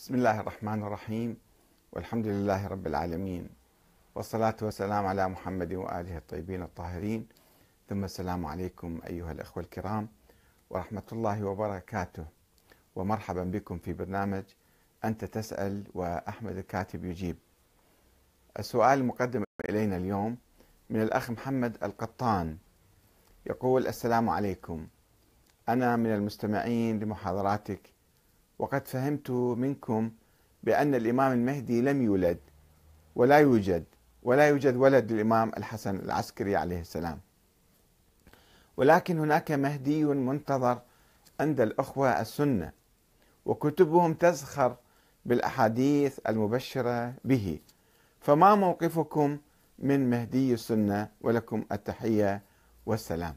بسم الله الرحمن الرحيم والحمد لله رب العالمين والصلاة والسلام على محمد وآله الطيبين الطاهرين ثم السلام عليكم أيها الأخوة الكرام ورحمة الله وبركاته ومرحبا بكم في برنامج أنت تسأل وأحمد الكاتب يجيب السؤال المقدم إلينا اليوم من الأخ محمد القطان يقول السلام عليكم أنا من المستمعين لمحاضراتك وقد فهمت منكم بأن الإمام المهدي لم يولد ولا يوجد ولا يوجد ولد للإمام الحسن العسكري عليه السلام ولكن هناك مهدي منتظر عند الأخوة السنة وكتبهم تزخر بالأحاديث المبشرة به فما موقفكم من مهدي السنة ولكم التحية والسلام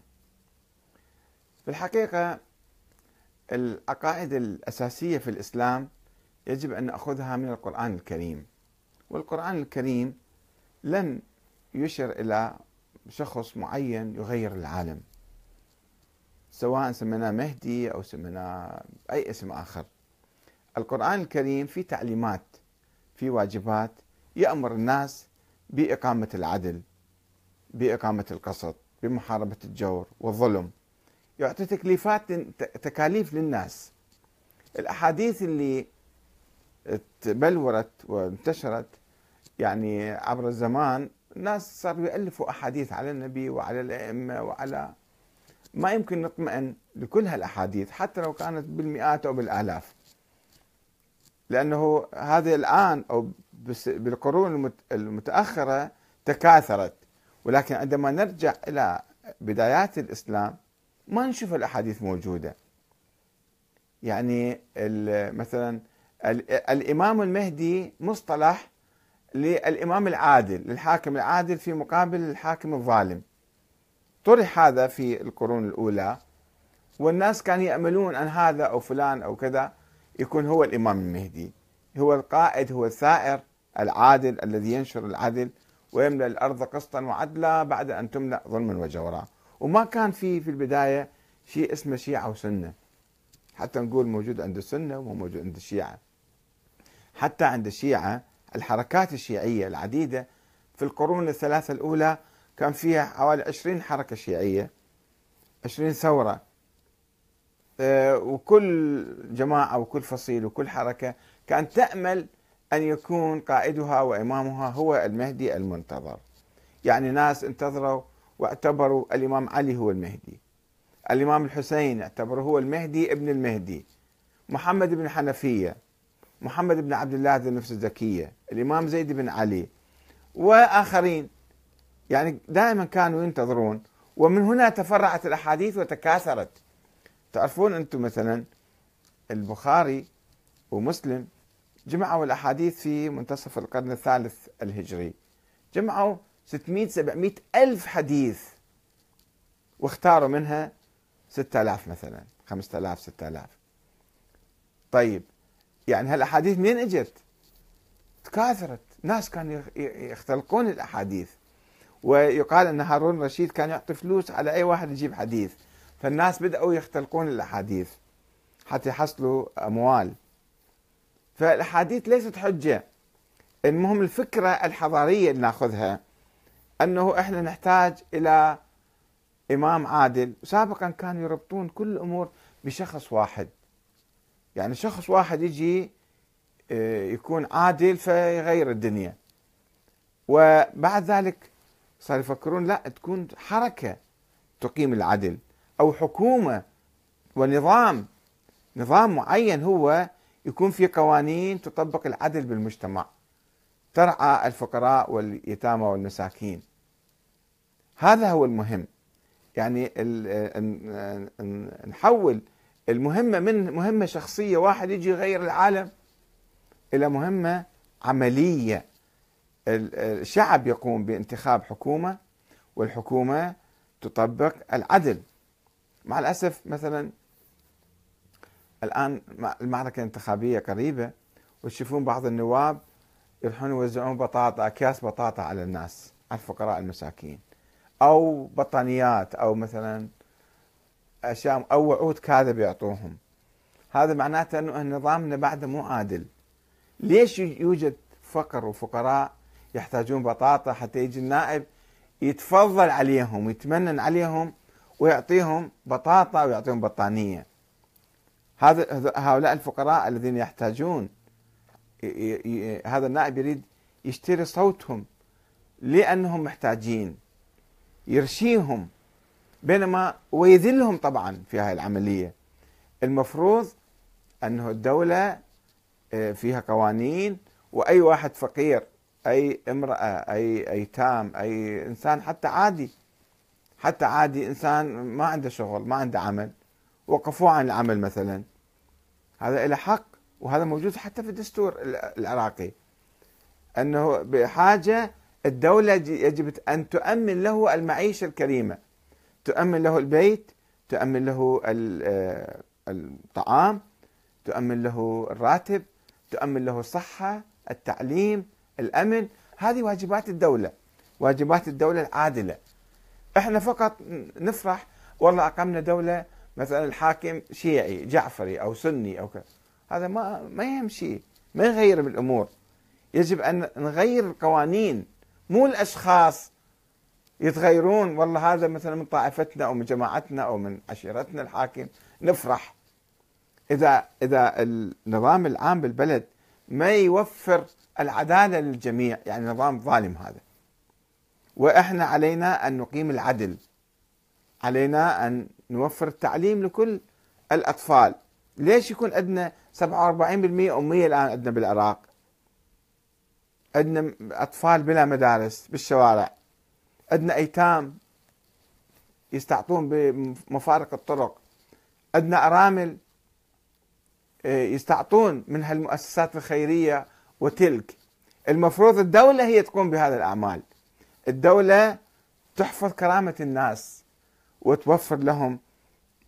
في الحقيقة العقائد الأساسية في الإسلام يجب أن نأخذها من القرآن الكريم والقرآن الكريم لم يشر إلى شخص معين يغير العالم سواء سميناه مهدي أو سميناه أي اسم آخر القرآن الكريم في تعليمات في واجبات يأمر الناس بإقامة العدل بإقامة القسط بمحاربة الجور والظلم يعطي تكليفات تكاليف للناس الاحاديث اللي تبلورت وانتشرت يعني عبر الزمان الناس صاروا يالفوا احاديث على النبي وعلى الائمه وعلى ما يمكن نطمئن لكل هالاحاديث حتى لو كانت بالمئات او بالالاف لانه هذه الان او بالقرون المتاخره تكاثرت ولكن عندما نرجع الى بدايات الاسلام ما نشوف الاحاديث موجوده يعني مثلا الامام المهدي مصطلح للامام العادل للحاكم العادل في مقابل الحاكم الظالم طرح هذا في القرون الاولى والناس كانوا ياملون ان هذا او فلان او كذا يكون هو الامام المهدي هو القائد هو الثائر العادل الذي ينشر العدل ويملا الارض قسطا وعدلا بعد ان تملا ظلما وجورا وما كان في في البداية شيء اسمه شيعة وسنة حتى نقول موجود عند السنة ومو موجود عند الشيعة حتى عند الشيعة الحركات الشيعية العديدة في القرون الثلاثة الأولى كان فيها حوالي 20 حركة شيعية 20 ثورة آه، وكل جماعة وكل فصيل وكل حركة كانت تأمل أن يكون قائدها وإمامها هو المهدي المنتظر يعني ناس انتظروا واعتبروا الإمام علي هو المهدي الإمام الحسين اعتبره هو المهدي ابن المهدي محمد بن حنفية محمد بن عبد الله ذي النفس الزكية الإمام زيد بن علي وآخرين يعني دائما كانوا ينتظرون ومن هنا تفرعت الأحاديث وتكاثرت تعرفون أنتم مثلا البخاري ومسلم جمعوا الأحاديث في منتصف القرن الثالث الهجري جمعوا 600 700 ألف حديث واختاروا منها 6000 مثلا 5000 6000 طيب يعني هالاحاديث منين اجت؟ تكاثرت ناس كانوا يختلقون الاحاديث ويقال ان هارون رشيد كان يعطي فلوس على اي واحد يجيب حديث فالناس بداوا يختلقون الاحاديث حتى يحصلوا اموال فالاحاديث ليست حجه المهم الفكره الحضاريه اللي ناخذها انه احنا نحتاج الى امام عادل سابقا كانوا يربطون كل الامور بشخص واحد يعني شخص واحد يجي آه، يكون عادل فيغير الدنيا وبعد ذلك صار يفكرون لا تكون حركة تقيم العدل أو حكومة ونظام نظام معين هو يكون في قوانين تطبق العدل بالمجتمع ترعى الفقراء واليتامى والمساكين هذا هو المهم يعني نحول المهمة من مهمة شخصية واحد يجي يغير العالم إلى مهمة عملية الشعب يقوم بانتخاب حكومة والحكومة تطبق العدل مع الأسف مثلا الآن المعركة الانتخابية قريبة وتشوفون بعض النواب يروحون يوزعون بطاطا اكياس بطاطا على الناس على الفقراء المساكين او بطانيات او مثلا اشياء او وعود كاذب يعطوهم هذا معناته انه نظامنا بعده مو عادل ليش يوجد فقر وفقراء يحتاجون بطاطا حتى يجي النائب يتفضل عليهم ويتمنن عليهم ويعطيهم بطاطا ويعطيهم بطانيه هذا هؤلاء الفقراء الذين يحتاجون هذا النائب يريد يشتري صوتهم لأنهم محتاجين يرشيهم بينما ويذلهم طبعا في هذه العملية المفروض أنه الدولة آه، فيها قوانين وأي واحد فقير أي امرأة أي أيتام أي إنسان حتى عادي حتى عادي إنسان ما عنده شغل ما عنده عمل وقفوه عن العمل مثلا هذا له حق وهذا موجود حتى في الدستور العراقي انه بحاجه الدوله يجب ان تؤمن له المعيشه الكريمه تؤمن له البيت تؤمن له آه، الطعام تؤمن له الراتب تؤمن له الصحه التعليم الامن هذه واجبات الدوله واجبات الدوله العادله احنا فقط نفرح والله اقمنا دوله مثلا الحاكم شيعي جعفري او سني او كذا هذا ما ما يهم شيء ما يغير بالامور يجب ان نغير القوانين مو الاشخاص يتغيرون والله هذا مثلا من طائفتنا او من جماعتنا او من عشيرتنا الحاكم نفرح اذا اذا النظام العام بالبلد ما يوفر العداله للجميع يعني نظام ظالم هذا واحنا علينا ان نقيم العدل علينا ان نوفر التعليم لكل الاطفال ليش يكون عندنا 47% أمية الآن عندنا بالعراق عندنا أطفال بلا مدارس بالشوارع عندنا أيتام يستعطون بمفارق الطرق عندنا أرامل آه، يستعطون من هالمؤسسات الخيرية وتلك المفروض الدولة هي تقوم بهذه الأعمال الدولة تحفظ كرامة الناس وتوفر لهم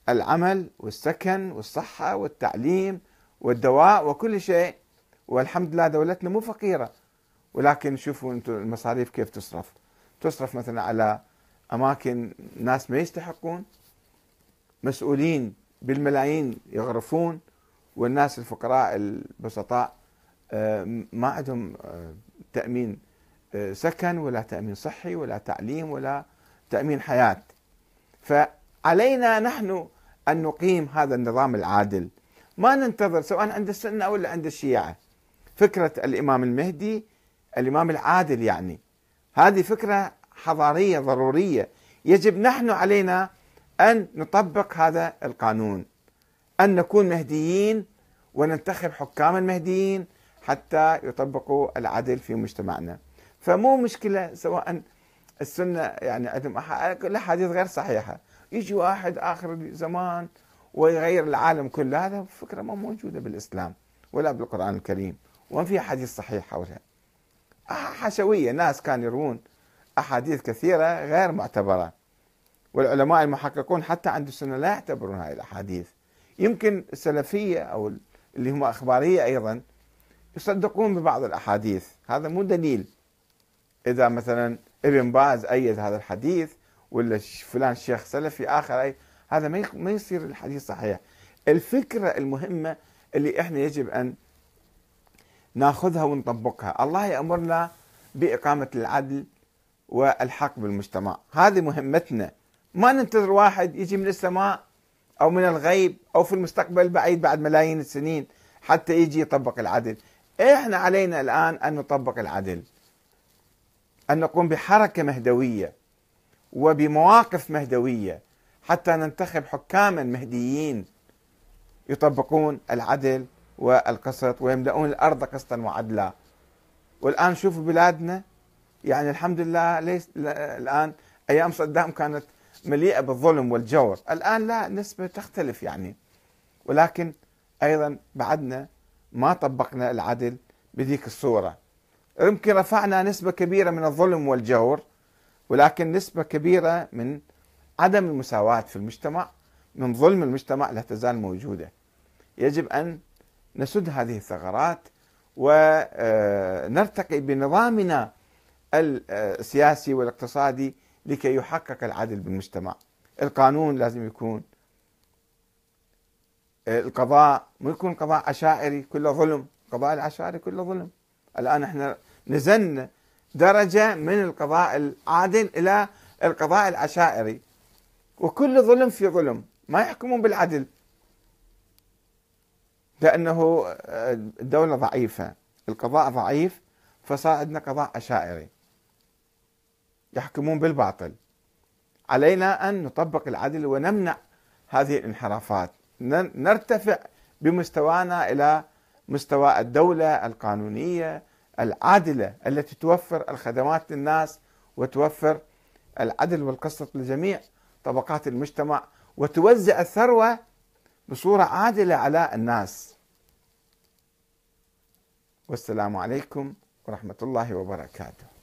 العمل والسكن والصحة والتعليم والدواء وكل شيء والحمد لله دولتنا مو فقيرة ولكن شوفوا انتم المصاريف كيف تصرف تصرف مثلا على أماكن ناس ما يستحقون مسؤولين بالملايين يغرفون والناس الفقراء البسطاء آه، ما عندهم آه، تأمين آه، سكن ولا تأمين صحي ولا تعليم ولا تأمين حياة فعلينا نحن أن نقيم هذا النظام العادل ما ننتظر سواء عند السنة أو عند الشيعة فكرة الإمام المهدي الإمام العادل يعني هذه فكرة حضارية ضرورية يجب نحن علينا أن نطبق هذا القانون أن نكون مهديين وننتخب حكام المهديين حتى يطبقوا العدل في مجتمعنا فمو مشكلة سواء السنه يعني عندهم كلها احاديث غير صحيحه يجي واحد اخر الزمان ويغير العالم كله هذا فكره ما موجوده بالاسلام ولا بالقران الكريم وما في احاديث صحيحه حولها حشويه ناس كانوا يروون احاديث كثيره غير معتبره والعلماء المحققون حتى عند السنه لا يعتبرون هذه الاحاديث يمكن السلفيه او اللي هم اخباريه ايضا يصدقون ببعض الاحاديث هذا مو دليل اذا مثلا ابن باز أيد هذا الحديث ولا فلان شيخ سلفي آخر أي هذا ما ما يصير الحديث صحيح الفكرة المهمة اللي إحنا يجب أن ناخذها ونطبقها الله يأمرنا بإقامة العدل والحق بالمجتمع هذه مهمتنا ما ننتظر واحد يجي من السماء أو من الغيب أو في المستقبل البعيد بعد ملايين السنين حتى يجي يطبق العدل احنا علينا الآن أن نطبق العدل أن نقوم بحركة مهدوية وبمواقف مهدوية حتى ننتخب حكاما مهديين يطبقون العدل والقسط ويملؤون الأرض قسطا وعدلا والآن شوفوا بلادنا يعني الحمد لله ليس الآن أيام صدام كانت مليئة بالظلم والجور الآن لا نسبة تختلف يعني ولكن أيضا بعدنا ما طبقنا العدل بذيك الصورة يمكن رفعنا نسبة كبيرة من الظلم والجور ولكن نسبة كبيرة من عدم المساواة في المجتمع من ظلم المجتمع لا تزال موجودة يجب أن نسد هذه الثغرات ونرتقي آه، بنظامنا آه، السياسي والاقتصادي لكي يحقق العدل بالمجتمع القانون لازم يكون آه، القضاء ما يكون قضاء عشائري كله ظلم القضاء العشائري كله ظلم الآن احنا نزلنا درجة من القضاء العادل إلى القضاء العشائري وكل ظلم في ظلم ما يحكمون بالعدل لأنه آه، الدولة ضعيفة القضاء ضعيف فصار عندنا قضاء عشائري يحكمون بالباطل علينا أن نطبق العدل ونمنع هذه الانحرافات نرتفع بمستوانا إلى مستوى الدولة القانونية العادلة التي توفر الخدمات للناس وتوفر العدل والقسط لجميع طبقات المجتمع وتوزع الثروة بصورة عادلة على الناس والسلام عليكم ورحمة الله وبركاته